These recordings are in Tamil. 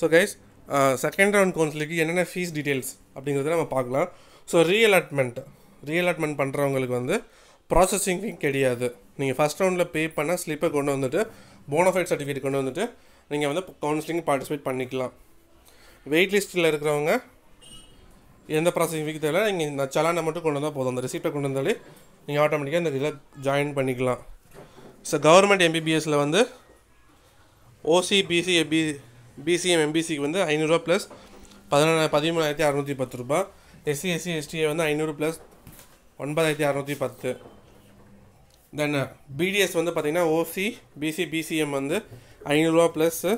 ஸோ கைஸ் செகண்ட் ரவுண்ட் கவுன்சிலுக்கு என்னென்ன ஃபீஸ் டீட்டெயில்ஸ் அப்படிங்கிறது நம்ம பார்க்கலாம் ஸோ ரீஅலாட்மெண்ட் ரீஅலாட்மெண்ட் பண்ணுறவங்களுக்கு வந்து ப்ராசஸிங் ஃபீ கிடையாது நீங்கள் ஃபஸ்ட் ரவுண்டில் பே பண்ணால் ஸ்லிப்பை கொண்டு வந்துட்டு போனஃபைட் சர்டிஃபிகேட் கொண்டு வந்துட்டு நீங்கள் வந்து கவுன்சிலிங் பார்ட்டிசிபேட் பண்ணிக்கலாம் வெயிட் லிஸ்ட்டில் இருக்கிறவங்க எந்த ப்ராசஸிங் ஃபீக்கு தெரியல நீங்கள் இந்த சலானை மட்டும் கொண்டு வந்தால் போதும் அந்த ரிசிப்டை கொண்டு வந்தாலே நீங்கள் ஆட்டோமேட்டிக்காக இந்த இதில் ஜாயின் பண்ணிக்கலாம் ஸோ கவர்மெண்ட் எம்பிபிஎஸ்சில் வந்து ஓசிபிசி எபி பிசிஎம் எம்பிசிக்கு வந்து ஐநூறுரூவா ப்ளஸ் பதினொன்று பதிமூணாயிரத்தி அறநூற்றி பத்து ரூபா எஸ்சி எஸ்சி எஸ்டிஏ வந்து ஐநூறு ப்ளஸ் ஒன்பதாயிரத்தி அறநூற்றி பத்து தென் பிடிஎஸ் வந்து பார்த்திங்கன்னா ஓசி பிசி பிசிஎம் வந்து ஐநூறுரூவா ப்ளஸ்ஸு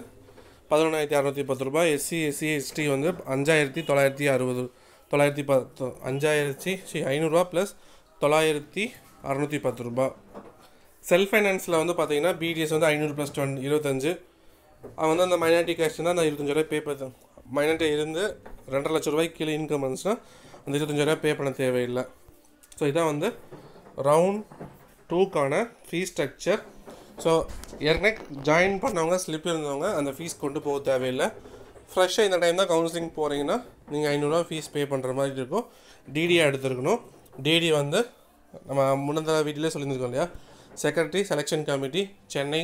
பதினொன்றாயிரத்தி அறநூற்றி பத்து ரூபா எஸ்சி எஸ்சி எஸ்டி வந்து அஞ்சாயிரத்தி தொள்ளாயிரத்தி அறுபது தொள்ளாயிரத்தி பத்து அஞ்சாயிரத்தி சி ஐநூறுரூவா ப்ளஸ் தொள்ளாயிரத்தி அறநூற்றி பத்து ரூபா செல்ஃப் ஃபைனான்ஸில் வந்து பார்த்திங்கன்னா பிடிஎஸ் வந்து ஐநூறு ப்ளஸ் டொன் இருபத்தஞ்சு அவன் வந்து அந்த மைனாரிட்டி அந்த இருபத்தஞ்சு ரூபாய் பே பண்ண மைனாரிட்டி இருந்து ரெண்டரை லட்ச ரூபாய்க்கு கீழே இன்கம் வந்துச்சுன்னா அந்த ரூபாய் பே பண்ண தேவையில்லை ஸோ இதான் வந்து ரவுண்ட் டூக்கான ஃபீஸ் ஸ்ட்ரக்சர் ஸோ ஏற்கனவே ஜாயின் பண்ணவங்க ஸ்லிப் இருந்தவங்க அந்த ஃபீஸ் கொண்டு போக தேவையில்லை ஃப்ரெஷ்ஷாக இந்த டைம் தான் கவுன்சிலிங் போகிறீங்கன்னா நீங்கள் ஐநூறுரூவா ஃபீஸ் பே பண்ணுற மாதிரி இருக்கும் டிடியாக எடுத்துருக்கணும் டிடி வந்து நம்ம முன்னந்த வீட்டிலே சொல்லியிருந்துருக்கோம் இல்லையா செக்ரட்டரி செலெக்ஷன் கமிட்டி சென்னை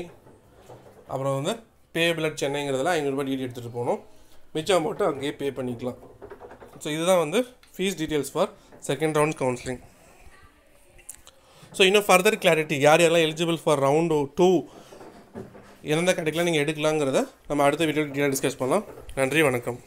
அப்புறம் வந்து பேபிளட் சென்னைங்கிறதெல்லாம் ரூபாய் டிடி எடுத்துகிட்டு போகணும் மிச்சம் அமௌண்ட்டு அங்கேயே பே பண்ணிக்கலாம் ஸோ இதுதான் வந்து fees details for second round counselling so இன்னும் ஃபர்தர் கிளாரிட்டி யார் யாரெல்லாம் எலிஜிபிள் ஃபார் ரவுண்டு டூ எந்தெந்த கிடைக்கலாம் நீங்கள் எடுக்கலாங்கிறத நம்ம அடுத்த வீடியோ டீட்டெயில் டிஸ்கஸ் பண்ணலாம் நன்றி வணக்கம்